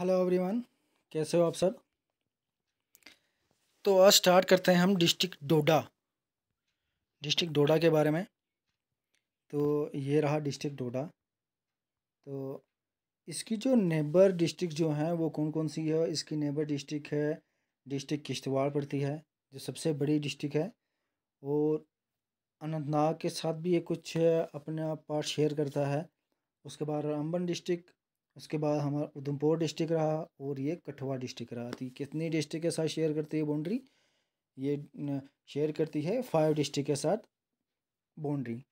Hello everyone कैसे हो आप सब तो आज स्टार्ट करते हैं हम डिस्ट्रिक्ट डोडा डिस्ट्रिक्ट डोडा के बारे में तो ये रहा डिस्ट्रिक्ट डोडा तो इसकी जो नेबर डिस्ट्रिक्ट जो हैं वो कौन कौन सी है इसकी नेबर डिस्ट्रिक्ट है डिस्ट्रिक्ट किश्तवाड़ पड़ती है जो सबसे बड़ी डिस्ट्रिक्ट है और अनंतनाग के साथ भी ये कुछ अपना पार्ट शेयर करता है उसके बाद रामबन डिस्ट्रिक्ट उसके बाद हमारा उधमपुर डिस्ट्रिक्ट रहा और ये कठुआ डिस्ट्रिक्ट रहा थी तो कितनी डिस्ट्रिक्ट के साथ शेयर करती है बाउंड्री ये शेयर करती है फाइव डिस्ट्रिक्ट के साथ boundary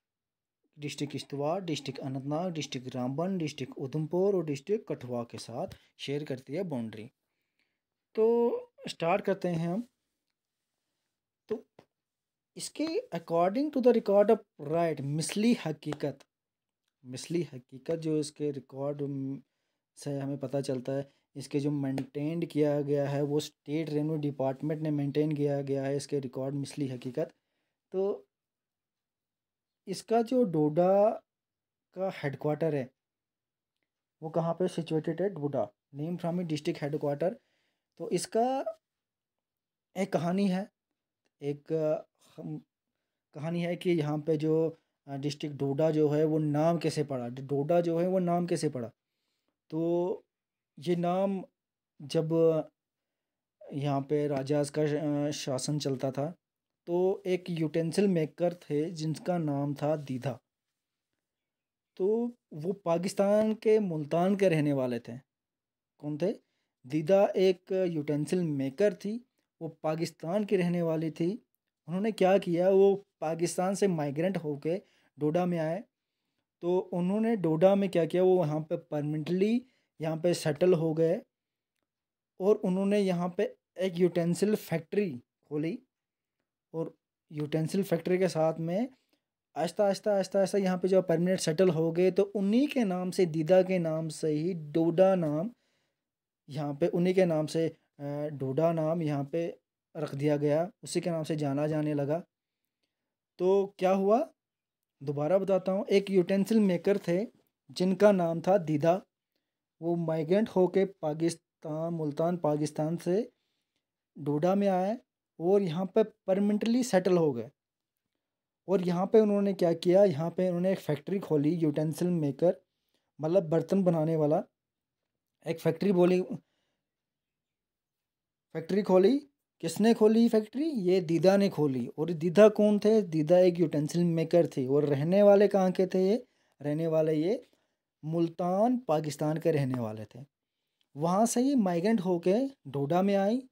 district Kishtwar district Anantnag district Ramban district Udhampur और डिस्ट्रिक्ट कठुआ के साथ शेयर करती है बाउंड्री तो स्टार्ट करते हैं हम तो इसके according to the record of right मिसली हकीकत मिसली हकीकत जो इसके रिकॉर्ड से हमें पता चलता है इसके जो मेंटेन्ड किया गया है वो स्टेट रेवेन्यू डिपार्टमेंट ने मेंटेन किया गया है इसके रिकॉर्ड मिसली हकीकत तो इसका जो डोडा का हेडकोार्टर है वो कहाँ पे सिचुएटेड है Doda name from district headquarter तो इसका एक कहानी है एक कहानी है कि यहाँ पे जो डिस्ट्रिक्ट डोडा जो है वो नाम कैसे पड़ा डोडा जो है वो नाम कैसे पड़ा तो ये नाम जब यहाँ पे राजाज़ का शासन चलता था तो एक यूटेंसिल मेकर थे जिनका नाम था दीधा तो वो पाकिस्तान के मुल्तान के रहने वाले थे कौन थे दीदा एक यूटेंसिल मेकर थी वो पाकिस्तान की रहने वाली थी उन्होंने क्या किया वो पाकिस्तान से माइग्रेंट होके डोडा में आए तो उन्होंने डोडा में क्या किया वो वहाँ पे परमानेंटली यहाँ पे सेटल हो गए और उन्होंने यहाँ पे एक यूटेंसिल फैक्ट्री खोली और यूटेंसिल फैक्ट्री के साथ में आहिस्ता आहिस्ता आहिस्ता आहिस्ता यहाँ पे जो परमानेंट सेटल हो गए तो उन्हीं के नाम से दीदा के नाम से ही डोडा नाम यहाँ पे उन्हीं के नाम से डोडा नाम यहाँ पे रख दिया गया उसी के नाम से जाना जाने लगा तो क्या हुआ दोबारा बताता हूँ एक यूटेंसिल मेकर थे जिनका नाम था दीदा वो माइग्रेंट होके पाकिस्तान मुल्तान पाकिस्तान से डोडा में आए और यहाँ पे परमानेंटली सेटल हो गए और यहाँ पे उन्होंने क्या किया यहाँ पे उन्होंने एक फैक्ट्री खोली यूटेंसिल मेकर मतलब बर्तन बनाने वाला एक फैक्ट्री बोली फैक्ट्री खोली किसने खोली फैक्ट्री ये दीदा ने खोली और दीदा कौन थे दीदा एक यूटेंसिल मेकर थे और रहने वाले कहाँ के थे ये रहने वाले ये मुल्तान पाकिस्तान के रहने वाले थे वहाँ से ये माइग्रेंट होके डोडा में आई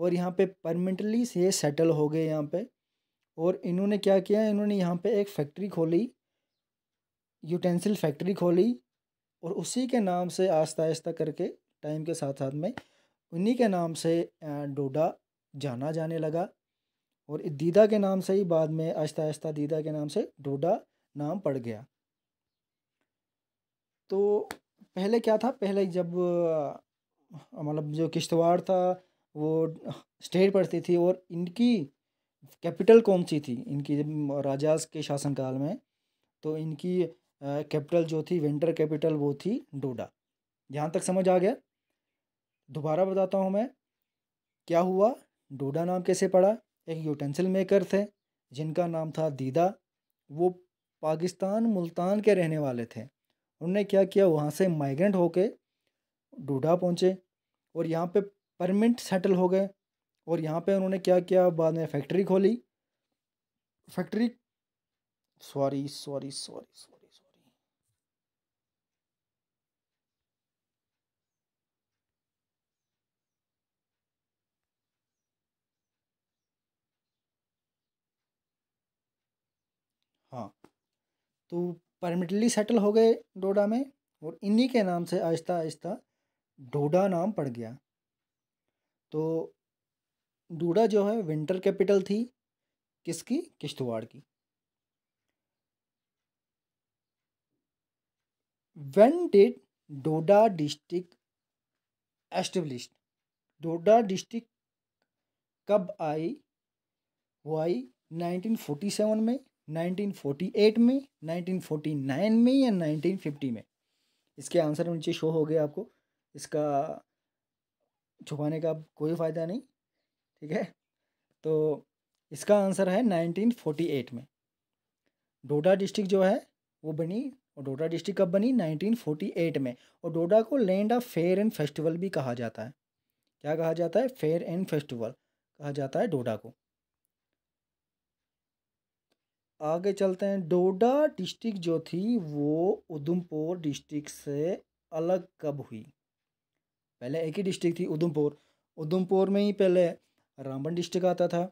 और यहाँ पे परमानेंटली से सेटल हो गए यहाँ पे और इन्होंने क्या किया इन्होंने यहाँ पे एक फैक्ट्री खोली यूटेंसिल फैक्ट्री खोली और उसी के नाम से आस्ता आस्ता करके टाइम के साथ साथ में उन्हीं के नाम से डोडा जाना जाने लगा और दीदा के नाम से ही बाद में आहिस्ता आहिस्ता दीदा के नाम से डोडा नाम पड़ गया तो पहले क्या था पहले जब मतलब जो किश्तवाड़ था वो स्टेट पड़ती थी और इनकी कैपिटल कौन सी थी इनकी जब राजाज के शासनकाल में तो इनकी कैपिटल जो थी विंटर कैपिटल वो थी डोडा यहाँ तक समझ आ गया दोबारा बताता हूँ मैं क्या हुआ डोडा नाम कैसे पड़ा एक यूटेंसिल मेकर थे जिनका नाम था दीदा वो पाकिस्तान मुल्तान के रहने वाले थे उन्होंने क्या किया वहाँ से माइग्रेंट होके डोडा पहुँचे और यहाँ पे परमिट सेटल हो गए और यहाँ पे उन्होंने क्या किया बाद में फैक्ट्री खोली फैक्ट्री सॉरी सॉरी सॉरी तो परमिटली सेटल हो गए डोडा में और इन्हीं के नाम से आहिस्ता आहिस्ता डोडा नाम पड़ गया तो डोडा जो है विंटर कैपिटल थी किसकी किश्तवाड़ की when did Doda district establish Doda district कब आई वो आई नाइनटीन सेवन में 1948 में 1949 में या 1950 में इसके आंसर नीचे शो हो गए आपको इसका छुपाने का कोई फ़ायदा नहीं ठीक है तो इसका आंसर है 1948 में डोडा डिस्ट्रिक्ट जो है वो बनी और डोडा डिस्ट्रिक्ट कब बनी 1948 में और डोडा को land of fair and festival भी कहा जाता है क्या कहा जाता है फेयर एंड फेस्टिवल कहा जाता है डोडा को आगे चलते हैं डोडा डिस्ट्रिक्ट जो थी वो उधमपुर डिस्ट्रिक्ट से अलग कब हुई पहले एक ही डिस्ट्रिक्ट थी उधमपुर उधमपुर में ही पहले रामबन डिस्ट्रिक्ट आता था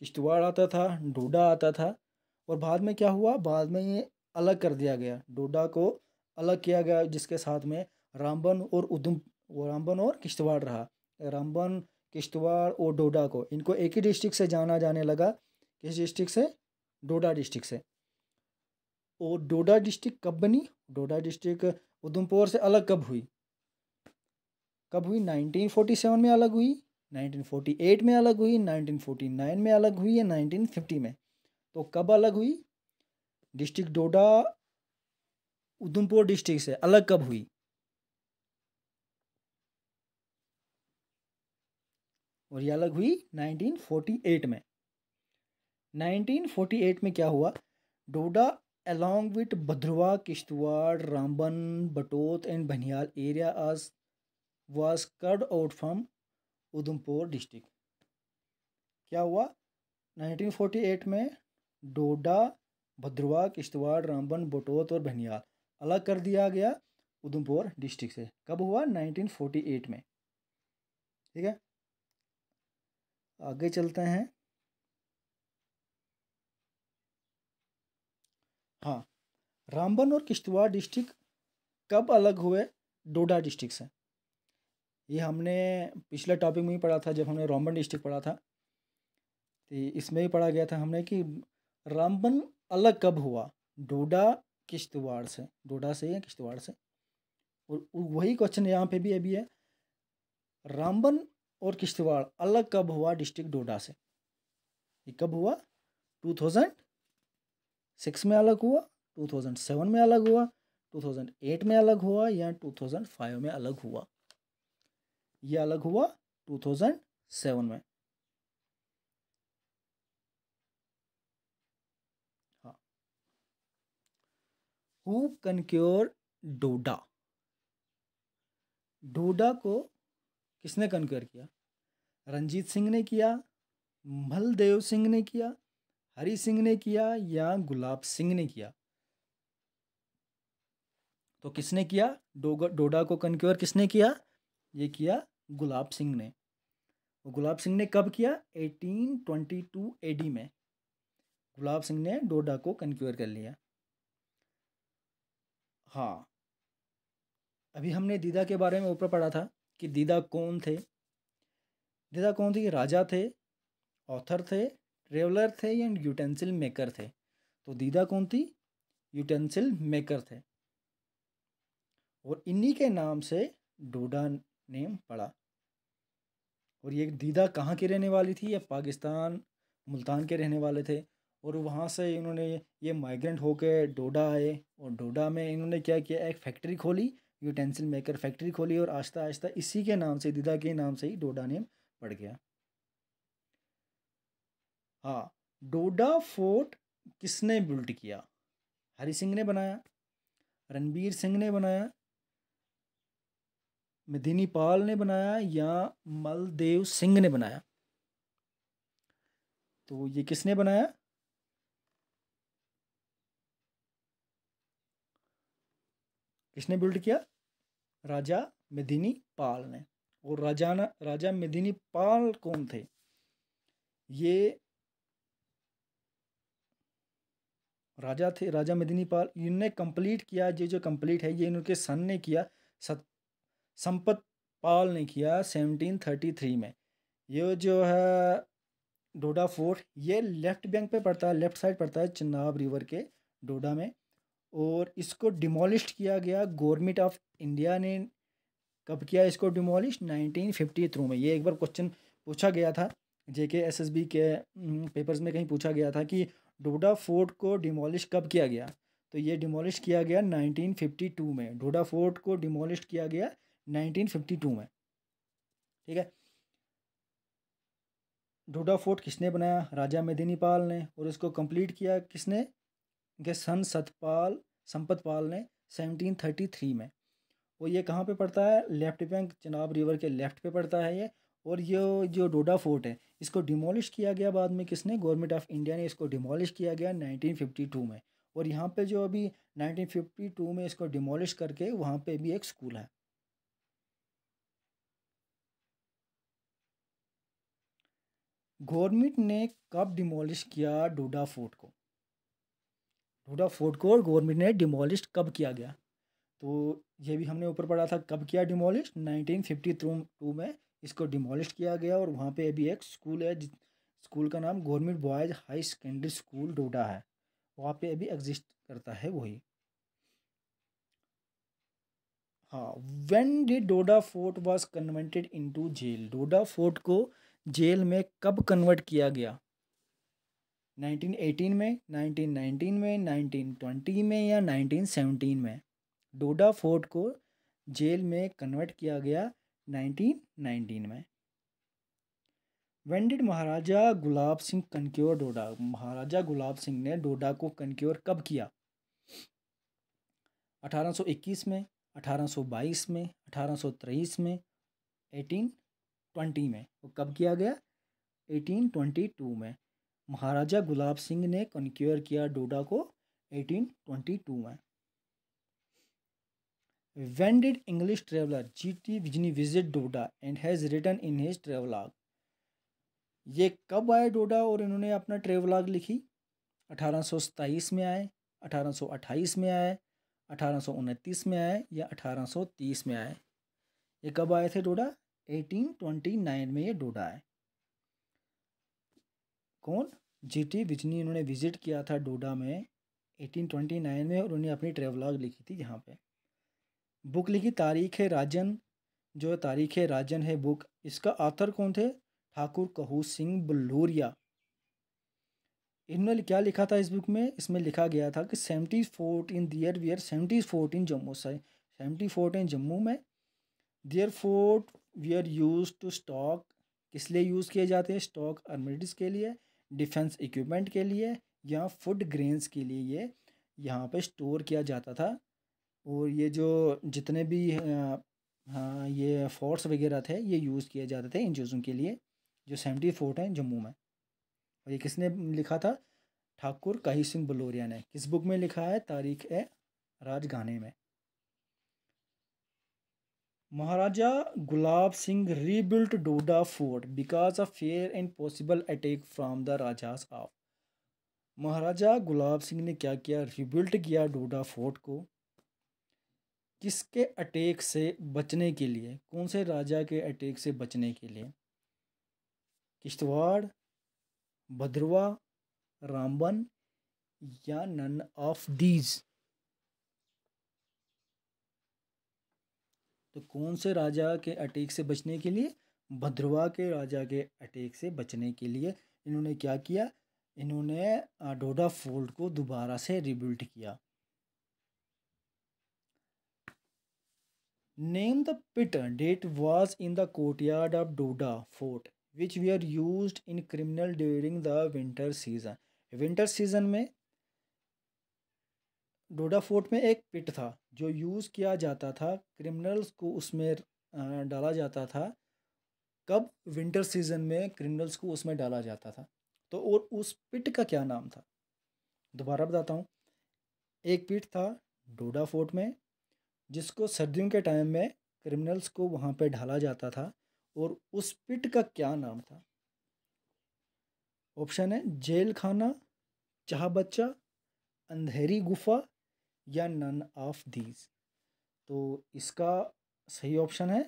किश्तवाड़ आता था डोडा आता था और बाद में क्या हुआ बाद में ये अलग कर दिया गया डोडा को अलग किया गया जिसके साथ में रामबन और उधम रामबन और किश्तवाड़ रहा रामबन किश्तवाड़ और डोडा को इनको एक ही डिस्ट्रिक्ट से जाना जाने लगा किस डिस्ट्रिक्ट से डोडा डिस्ट्रिक्ट से और डोडा डिस्ट्रिक्ट कब बनी डोडा डिस्ट्रिक्ट उधमपुर से अलग कब हुई कब हुई 1947 में अलग हुई 1948 में अलग हुई 1949 में अलग हुई या 1950 में तो कब अलग हुई डिस्ट्रिक्ट डोडा उधमपुर डिस्ट्रिक्ट से अलग कब हुई और ये अलग हुई 1948 में 1948 में क्या हुआ Doda along with Bhaderwah Kishtwar Ramban Batote and Banihal area आज was carved out from Udhampur district क्या हुआ 1948 में डोडा भद्रवा किश्तवाड़ रामबन बटोत और बनियाल अलग कर दिया गया उधमपुर डिस्ट्रिक्ट से कब हुआ 1948 में ठीक है आगे चलते हैं हाँ रामबन और किश्तवाड़ डिस्ट्रिक्ट कब अलग हुए डोडा डिस्ट्रिक्ट से ये हमने पिछले टॉपिक में ही पढ़ा था जब हमने रामबन डिस्ट्रिक्ट पढ़ा था तो इसमें ही पढ़ा गया था हमने कि रामबन अलग कब हुआ डोडा किश्तवाड़ से डोडा से या किश्तवाड़ से और वही क्वेश्चन यहाँ पे भी अभी है रामबन और किश्तवाड़ अलग कब हुआ डिस्ट्रिक्ट डोडा से ये कब हुआ टू थाउजेंड सिक्स में अलग हुआ टू थाउजेंड सेवन में अलग हुआ टू थाउजेंड एट में अलग हुआ या टू थाउजेंड फाइव में अलग हुआ ये अलग हुआ टू थाउजेंड सेवन में हाँ। हु कैन डोडा डोडा को किसने कनक्योर किया रंजीत सिंह ने किया मलदेव सिंह ने किया हरी सिंह ने किया या गुलाब सिंह ने किया तो किसने किया डोडा को कनक्योर किसने किया ये किया गुलाब सिंह ने वो गुलाब सिंह ने कब किया 1822 एडी में गुलाब सिंह ने डोडा को कनक्योर कर लिया हाँ अभी हमने दीदा के बारे में ऊपर पढ़ा था कि दीदा कौन थे दीदा कौन थे राजा थे ऑथर थे ट्रेवलर थे या यूटेंसिल मेकर थे तो दीदा कौन थी यूटेंसिल मेकर थे और इन्हीं के नाम से डोडा नेम पड़ा और ये दीदा कहाँ की रहने वाली थी ये पाकिस्तान मुल्तान के रहने वाले थे और वहाँ से इन्होंने ये माइग्रेंट होकर डोडा आए और डोडा में इन्होंने क्या किया एक फैक्ट्री खोली यूटेंसिल मेकर फैक्ट्री खोली और आहिस्ता आहिस्ता इसी के नाम से दीदा के नाम से ही डोडा नेम पड़ गया हाँ डोडा फोर्ट किसने बिल्ड किया हरि सिंह ने बनाया रणबीर सिंह ने बनाया मिधिनी पाल ने बनाया या मलदेव सिंह ने बनाया तो ये किसने बनाया किसने बिल्ड किया राजा मिदिनी पाल ने और राजाना राजा मिदिनी पाल कौन थे ये राजा थे राजा मेदिनीपाल इनने कंप्लीट किया ये जो कंप्लीट है ये इनके सन ने किया सत संपत पाल ने किया 1733 में ये जो है डोडा फोर्ट ये लेफ्ट बैंक पे पड़ता है लेफ्ट साइड पड़ता है चिनाब रिवर के डोडा में और इसको डिमोलिश किया गया गवर्नमेंट ऑफ इंडिया ने कब किया इसको डिमोलिश नाइनटीन फिफ्टी थ्रू में ये एक बार क्वेश्चन पूछा गया था J K S S B के पेपर्स में कहीं पूछा गया था कि डोडा फोर्ट को डिमोलिश कब किया गया तो ये डिमोलिश किया गया 1952 में डोडा फोर्ट को डिमोलिश किया गया 1952 में ठीक है डोडा फोर्ट किसने बनाया राजा मेदिनीपाल ने और इसको कंप्लीट किया किसने के सन सतपाल संपतपाल ने 1733 में और ये कहाँ पे पड़ता है लेफ्ट बैंक चिनाब रिवर के लेफ्ट पे पड़ता है ये और ये जो डोडा फोर्ट है इसको डिमोलिश किया गया बाद में किसने गवर्नमेंट ऑफ इंडिया ने इसको डिमोलिश किया गया 1952 में और यहाँ पे जो अभी 1952 में इसको डिमोलिश करके वहाँ पे भी एक स्कूल है गवर्नमेंट ने कब डिमोलिश किया डोडा फोर्ट को डोडा फोर्ट को गवर्नमेंट ने डिमोलिश कब किया गया तो ये भी हमने ऊपर पढ़ा था कब किया डिमोलिश टू में इसको डिमोलिश किया गया और वहाँ पे अभी एक स्कूल है स्कूल का नाम government boys high secondary school Doda है वहाँ पे अभी एग्जिस्ट करता है वही हाँ when the Doda fort was converted into jail Doda fort को जेल में कब कन्वर्ट किया गया 1918 में 1919 में 1920 में या 1917 में डोडा फोर्ट को जेल में कन्वर्ट किया गया 1919 में वेंडिड महाराजा गुलाब सिंह कनक्योर डोडा महाराजा गुलाब सिंह ने डोडा को कनक्योर कब किया 1821 में 1822 में अठारह में 1820 में वो कब किया गया 1822 में महाराजा गुलाब सिंह ने कनक्योर किया डोडा को 1822 में When did English traveler G.T. Vijni visit Doda and has written in his travelogue? ये कब आए डोडा और इन्होंने अपना ट्रेवलाग लिखी अठारह सौ सताईस में आए अठारह सौ अट्ठाईस में आए अठारह सौ उनतीस में आए या अठारह सौ तीस में आए ये कब आए थे डोडा एटीन ट्वेंटी नाइन में ये डोडा आए कौन जी टी बिजनी इन्होंने विज़िट किया था डोडा में एटीन नाइन में और उन्होंने अपनी ट्रेवलॉग लिखी थी यहाँ पे बुक लिखी तारीख़ राजन जो तारीख़ राजन है बुक इसका आथर कौन थे ठाकुर कहू सिंह बलूरिया इन्होंने क्या लिखा था इस बुक में इसमें लिखा गया था कि seventy fort in there were seventy fort in Jammu से सेवेंटी फोर्ट इन जम्मू में there fort were used to stock किस लिए यूज़ किए जाते हैं स्टॉक अर्मिडिस के लिए डिफेंस इक्विपमेंट के लिए या फूड ग्रेन्स के लिए ये यहाँ पे स्टोर किया जाता था और ये जो जितने भी ये फोर्ट्स वगैरह थे ये यूज़ किए जाते थे इन चीज़ों के लिए जो सेवेंटी फोर्ट हैं जम्मू में और ये किसने लिखा था ठाकुर काही सिंह बलोरिया ने किस बुक में लिखा है तारीख ए गाने में Maharaja Gulab Singh rebuilt Doda fort because of fair and possible attack from the Raja of Maharaja Gulab Singh ने क्या किया रिबिल्ट किया डोडा फोर्ट को किसके अटैक से बचने के लिए कौन से राजा के अटैक से बचने के लिए किश्तवाड़ भद्रवा रामबन या नन ऑफ दीज तो कौन से राजा के अटैक से बचने के लिए भद्रवा के राजा के अटैक से बचने के लिए इन्होंने क्या किया इन्होंने डोडा फोल्ड को दोबारा से रिबिल्ट किया Name the pit that was in the courtyard of Doda fort which were used in criminal during the winter season. Winter season में डोडा फोर्ट में एक पिट था जो यूज़ किया जाता था क्रिमिनल्स को उसमें डाला जाता था कब विंटर सीजन में क्रिमिनल्स को उसमें डाला जाता था तो और उस पिट का क्या नाम था दोबारा बताता हूँ एक पिट था डोडा फोर्ट में जिसको सर्दियों के टाइम में क्रिमिनल्स को वहाँ पे ढाला जाता था और उस पिट का क्या नाम था ऑप्शन है जेल खाना चाह बच्चा अंधेरी गुफा या नन ऑफ दीज तो इसका सही ऑप्शन है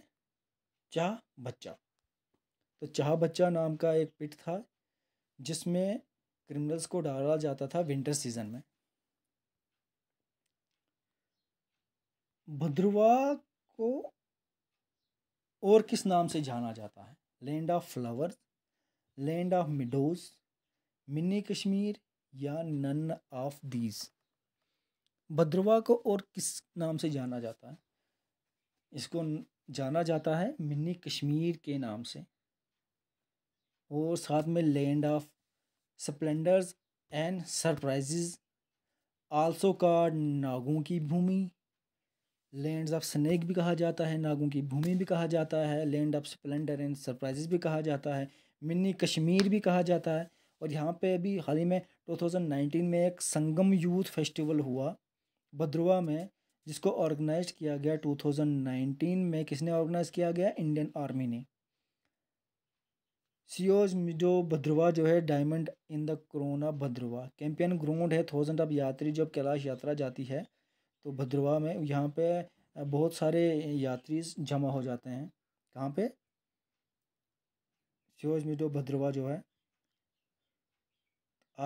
चाह बच्चा तो चाह बच्चा नाम का एक पिट था जिसमें क्रिमिनल्स को डाला जाता था विंटर सीज़न में भद्रवा को और किस नाम से जाना जाता है land of flowers land of meadows mini Kashmir या नन ऑफ दीज भद्रवा को और किस नाम से जाना जाता है इसको जाना जाता है मिनी कश्मीर के नाम से और साथ में land of splendours and surprises also कार्ड नागों की भूमि लैंड ऑफ स्नैक भी कहा जाता है नागों की भूमि भी कहा जाता है land of splendour and surprises भी कहा जाता है मिनी कश्मीर भी कहा जाता है और यहाँ पे अभी हाल ही में 2019 में एक संगम यूथ फेस्टिवल हुआ भद्रवा में जिसको ऑर्गेनाइज किया गया 2019 में किसने ऑर्गेनाइज किया गया इंडियन आर्मी ने सीओज e जो भद्रवा जो है diamond in the crown Bhaderwah camping ground है थाउजेंड ऑफ यात्री जो कैलाश यात्रा जाती है तो भद्रवाह में यहाँ पे बहुत सारे यात्री जमा हो जाते हैं कहाँ पे शिवज मिडो भद्रवाह जो है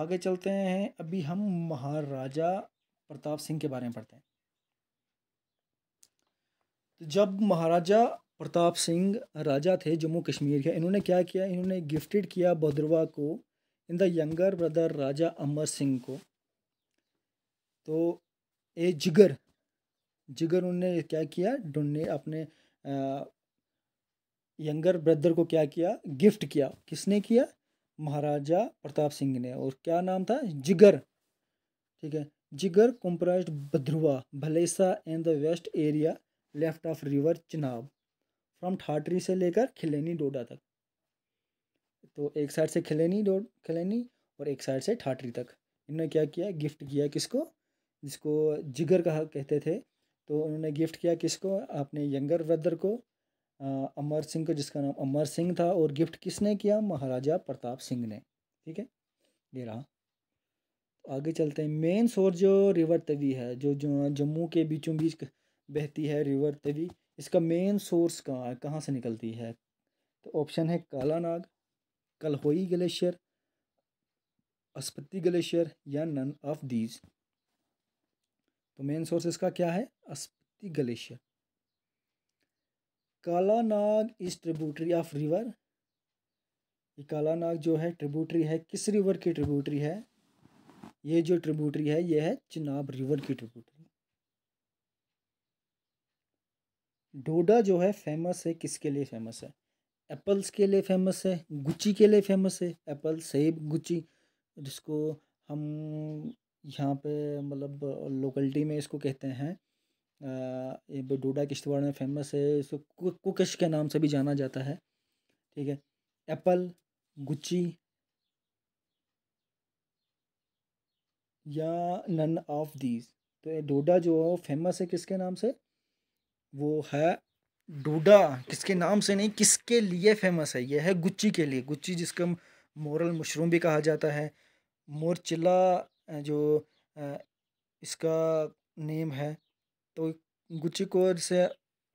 आगे चलते हैं अभी हम महाराजा प्रताप सिंह के बारे में पढ़ते हैं तो जब महाराजा प्रताप सिंह राजा थे जम्मू कश्मीर के इन्होंने क्या किया इन्होंने गिफ्टेड किया भद्रवाह को in the younger brother Raja Amar Singh को तो ए जिगर जिगर उनने क्या किया डोने अपने यंगर ब्रदर को क्या किया गिफ्ट किया किसने किया महाराजा प्रताप सिंह ने और क्या नाम था जिगर ठीक है जिगर comprise Bhaderwah Bhalessa in the west area left of river Chenab from Thathri से लेकर खिलेनी डोडा तक तो एक साइड से खिलेनी डोड खिलेनी और एक साइड से ठाटरी तक इन्होंने क्या किया गिफ्ट किया किसको जिसको जिगर कहा कहते थे तो उन्होंने गिफ्ट किया किसको अपने यंगर ब्रदर को अमर सिंह को जिसका नाम अमर सिंह था और गिफ्ट किसने किया महाराजा प्रताप सिंह ने ठीक है ये रहा आगे चलते हैं मेन सोर्स जो रिवर तवी है जो जो जम्मू के बीचों बीच बहती है रिवर तवी इसका मेन सोर्स कहाँ है कहाँ से निकलती है तो ऑप्शन है काला नाग कलहोई ग्लेशियर अस्पति ग्लेशियर या नन ऑफ दीज तो मेन सोर्स इसका क्या है Aspati glacier Kala Nag is tributary of river ये काला नाग जो है ट्रिब्यूटरी है किस रिवर की ट्रिब्यूटरी है ये जो ट्रिब्यूटरी है ये है चिनाब रिवर की ट्रिब्यूटरी डोडा जो है फेमस है किसके लिए फेमस है एप्पल्स के लिए फेमस है गुच्ची के लिए फेमस है एप्पल सेब गुच्ची जिसको हम यहाँ पे मतलब लोकलिटी में इसको कहते हैं ये डोडा किश्तवाड़ में फेमस है इसको कुकश के नाम से भी जाना जाता है ठीक है एप्पल गुच्ची या नन ऑफ दीज तो ये डोडा जो फेमस है किसके नाम से वो है डोडा किसके नाम से नहीं किसके लिए फेमस है यह है गुच्ची के लिए गुच्ची जिसका मोरल मशरूम भी कहा जाता है मोरचिला जो इसका नेम है तो गुच्ची को से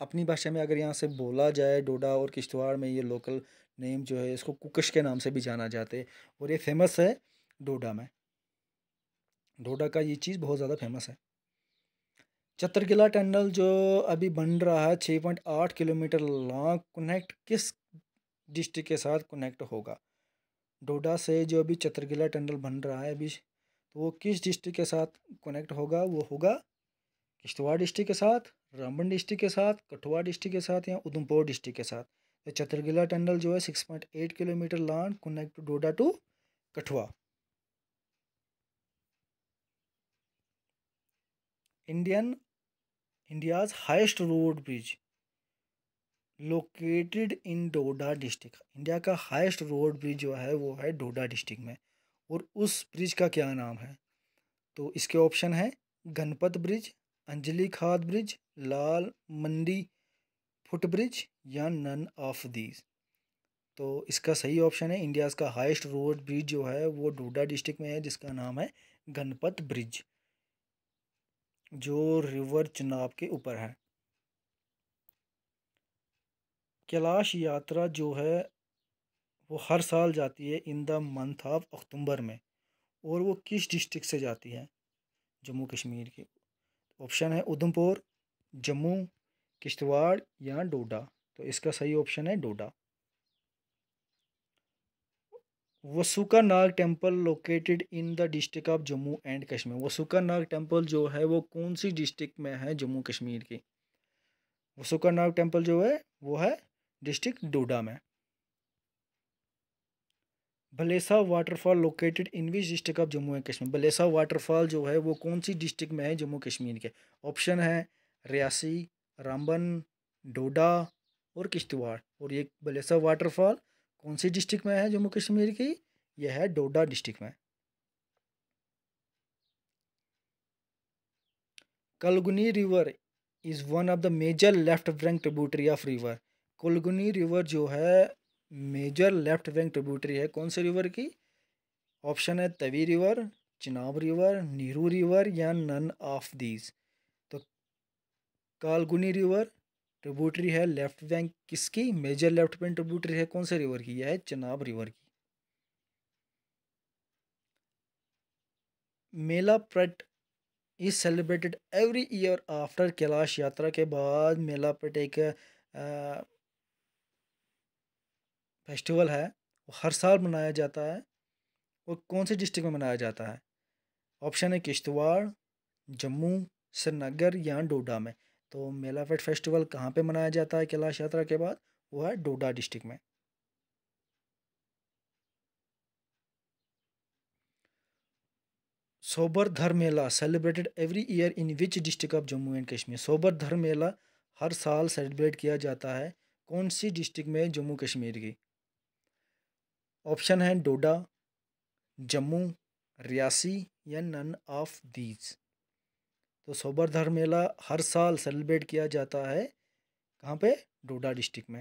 अपनी भाषा में अगर यहाँ से बोला जाए डोडा और किश्तवाड़ में ये लोकल नेम जो है इसको कुकश के नाम से भी जाना जाते है और ये फेमस है डोडा में डोडा का ये चीज़ बहुत ज़्यादा फेमस है चतरगिला टनल जो अभी बन रहा है छः पॉइंट आठ किलोमीटर लॉन्ग कनेक्ट किस डिस्ट्रिक्ट के साथ कनेक्ट होगा डोडा से जो अभी चतरकिला टनल बन रहा है अभी तो वो किस डिस्ट्रिक्ट के साथ कनेक्ट होगा वो होगा किश्तवाड़ डिस्ट्रिक्ट के साथ रामबन डिस्ट्रिक्ट के साथ कठुआ डिस्ट्रिक्ट के साथ या उधमपुर डिस्ट्रिक्ट के साथ तो चतरगिला टनल जो है six point eight kilometre long connect Doda to Kathua Indian India's highest road bridge located in Doda district India का हाइस्ट रोड ब्रिज जो है वो है डोडा डिस्ट्रिक्ट में और उस ब्रिज का क्या नाम है तो इसके ऑप्शन है Ganpat bridge Anjali Khad bridge Lal Mandi foot bridge या नन ऑफ दीज तो इसका सही ऑप्शन है इंडिया का हाईएस्ट रोड ब्रिज जो है वो डोडा डिस्ट्रिक्ट में है जिसका नाम है गणपत ब्रिज जो रिवर चनाब के ऊपर है कैलाश यात्रा जो है वो हर साल जाती है in the month of October में और वो किस डिस्ट्रिक्ट से जाती है जम्मू कश्मीर की ऑप्शन है उधमपुर जम्मू किश्तवाड़ या डोडा तो इसका सही ऑप्शन है Doda Vasuka Nag temple located in the district of Jammu and Kashmir Vasuka Nag temple जो है वो कौन सी डिस्ट्रिक्ट में है जम्मू कश्मीर की वसुका नाग टेम्पल जो है वो है डिस्ट्रिक्ट डोडा में Balesa waterfall located in which district of Jammu and Kashmir Balesa waterfall जो है वो कौन सी डिस्ट्रिक्ट में है जम्मू कश्मीर के ऑप्शन है रियासी रामबन डोडा और किश्तवाड़ और ये बलेसा वाटरफॉल कौन सी डिस्ट्रिक्ट में है जम्मू कश्मीर की यह है डोडा डिस्ट्रिक्ट में Kalguni river is one of the major left bank tributary of river Kalguni river जो है मेजर लेफ्ट बैंक ट्रिब्यूटरी है कौन से रिवर की ऑप्शन है Tawi river Chenab river Neeru river या नन ऑफ दीज तो कालगुनी रिवर ट्रिब्यूटरी है लेफ्ट बैंक किसकी मेजर लेफ्ट बैंक ट्रिब्यूटरी है कौन से रिवर की यह है चिनाब रिवर की Mela Patt is celebrated every year after Kailash Yatra के बाद मेला प्रट एक फेस्टिवल है वो हर साल मनाया जाता है और कौन से डिस्ट्रिक्ट में मनाया जाता है ऑप्शन है किश्तवाड़ जम्मू श्रीनगर या डोडा में तो मेला फेट फेस्टिवल कहाँ पे मनाया जाता है कैलाश यात्रा के बाद वो है डोडा डिस्ट्रिक्ट में Subar Dhar Mela celebrated every year in which district of Jammu and Kashmir Subar Dhar Mela हर साल सेलिब्रेट किया जाता है कौन सी डिस्ट्रिक्ट में जम्मू कश्मीर की ऑप्शन है डोडा जम्मू रियासी या नन ऑफ दीज तो सोबर धर मेला हर साल सेलिब्रेट किया जाता है कहाँ पे डोडा डिस्ट्रिक्ट में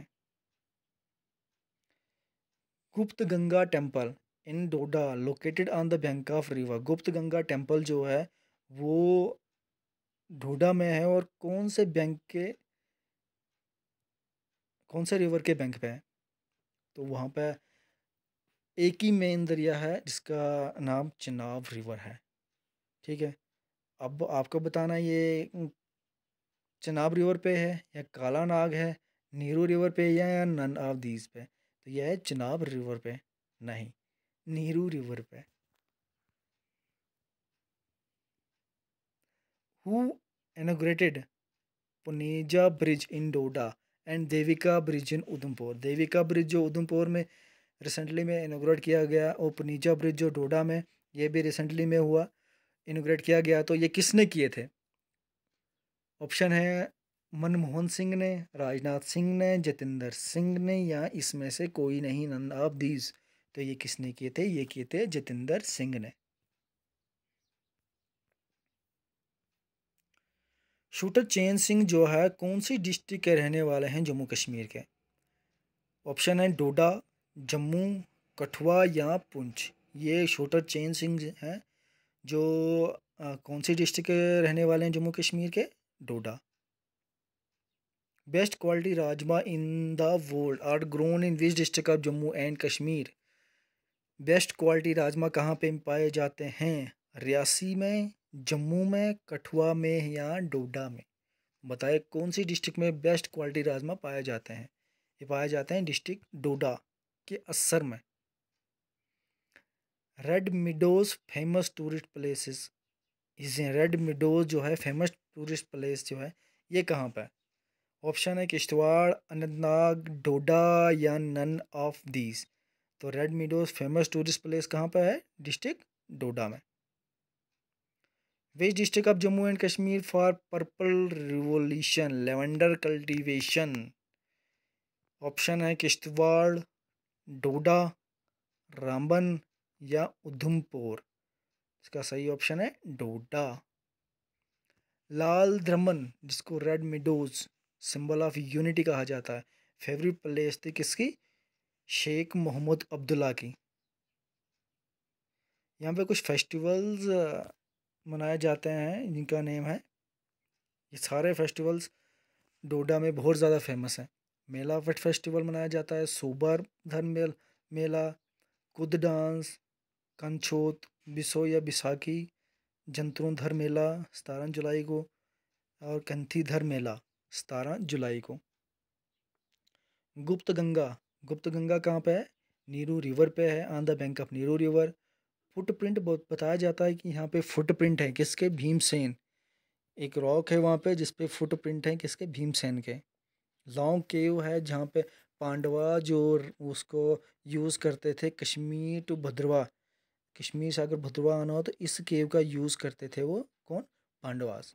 Gupt Ganga temple in Doda located on the bank of river Gupt Ganga temple जो है वो डोडा में है और कौन से बैंक के कौन से रिवर के बैंक पे है तो वहाँ पे एक ही मेन दरिया है जिसका नाम चिनाब रिवर है ठीक है अब आपको बताना ये चिनाब रिवर पे है या काला नाग है नीरू रिवर पे या, या नन ऑफ दीज पे तो यह है चिनाब रिवर पे नहीं नीरू रिवर पे who inaugurated Puneja bridge in Doda and Devika bridge in Udhampur Devika bridge जो उधमपुर में रिसेंटली में इनोग्रेट किया गया ओपनीजा ब्रिज जो डोडा में ये भी रिसेंटली में हुआ इनोग्रेट किया गया तो ये किसने किए थे ऑप्शन है मनमोहन सिंह ने राजनाथ सिंह ने जितेंद्र सिंह ने या इसमें से कोई नहीं नंद ऑफ दीज तो ये किसने किए थे ये किए थे जितेंद्र सिंह ने शूटर चैन सिंह जो है कौन सी डिस्ट्रिक्ट के रहने वाले हैं जम्मू कश्मीर के ऑप्शन है डोडा जम्मू कठुआ या पुंछ ये शूटर चैन सिंह हैं जो आ, कौन सी डिस्ट्रिक्ट के रहने वाले हैं जम्मू कश्मीर के Doda best quality rajma in the world are grown in which district of Jammu and Kashmir best quality राजमा कहाँ पे पाए जाते हैं रियासी में जम्मू में कठुआ में या डोडा में बताए कौन सी डिस्ट्रिक्ट में बेस्ट क्वालिटी राजमा पाए जाते हैं ये पाए जाते हैं डिस्ट्रिक्ट डोडा के असर में red meadows famous tourist places इसे रेड मिडोज जो है फेमस टूरिस्ट प्लेस जो है ये कहाँ पर ऑप्शन है किश्तवाड़ अनंतनाग डोडा या नन ऑफ दीज तो red meadows famous tourist place कहाँ पर है डिस्ट्रिक्ट डोडा में west district of Jammu and Kashmir for purple revolution lavender cultivation option है किश्तवाड़ डोडा रामबन या उधमपुर इसका सही ऑप्शन है डोडा लाल द्रमन जिसको red meadows symbol of unity कहा जाता है फेवरेट प्लेस थी किसकी शेख मोहम्मद अब्दुल्ला की यहाँ पे कुछ फेस्टिवल्स मनाए जाते हैं जिनका नेम है ये सारे फेस्टिवल्स डोडा में बहुत ज़्यादा फेमस हैं मेला वट फेस्टिवल मनाया जाता है सोबर धर्म मेल मेला कुद डांस कंछोत बिसो या बिसाखी जंतरों धर मेला सतारह जुलाई को और कंथी धर मेला सतारह जुलाई को गुप्त गंगा गुप्त गंगा कहाँ पे है नीरू रिवर पे है on the bank of Neeru river footprint बताया जाता है कि यहाँ पे फुटप्रिंट है किसके भीमसेन एक रॉक है वहाँ पे जिसपे फुटप्रिंट है किसके भीमसेन के लॉन्ग केव है जहाँ पे पांडवा जो उसको यूज़ करते थे कश्मीर टू भद्रवा कश्मीर से अगर भद्रवा आना हो तो इस केव का यूज़ करते थे वो कौन पांडवास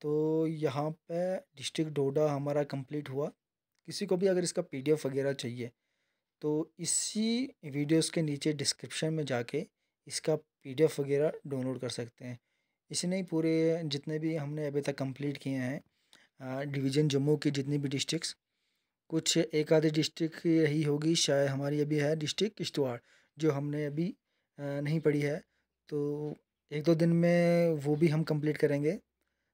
तो यहाँ पे डिस्ट्रिक्ट डोडा हमारा कंप्लीट हुआ किसी को भी अगर इसका पीडीएफ वगैरह चाहिए तो इसी वीडियोस के नीचे डिस्क्रिप्शन में जाके इसका पीडीएफ वगैरह डाउनलोड कर सकते हैं इसने पूरे जितने भी हमने अभी तक कंप्लीट किए हैं डिवीज़न जम्मू की जितनी भी डिस्ट्रिक्स कुछ एक आधी डिस्ट्रिक्ट रही होगी शायद हमारी अभी है डिस्ट्रिक्ट किश्तवाड़ जो हमने अभी नहीं पढ़ी है तो एक दो दिन में वो भी हम कंप्लीट करेंगे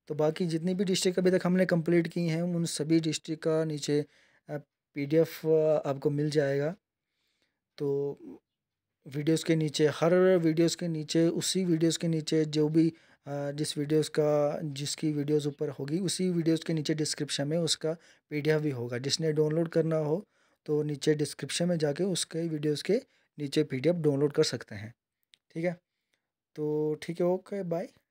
तो बाकी जितनी भी डिस्ट्रिक्ट अभी तक हमने कंप्लीट की हैं उन सभी डिस्ट्रिक्ट का नीचे पीडीएफ आपको मिल जाएगा तो वीडियोस के नीचे हर वीडियोस के नीचे उसी वीडियोस के नीचे जो भी जिस वीडियोस का जिसकी वीडियोस ऊपर होगी उसी वीडियोस के नीचे डिस्क्रिप्शन में उसका पीडीएफ भी होगा जिसने डाउनलोड करना हो तो नीचे डिस्क्रिप्शन में जाके उसके वीडियोस के नीचे पीडीएफ डाउनलोड कर सकते हैं ठीक है तो ठीक है ओके बाय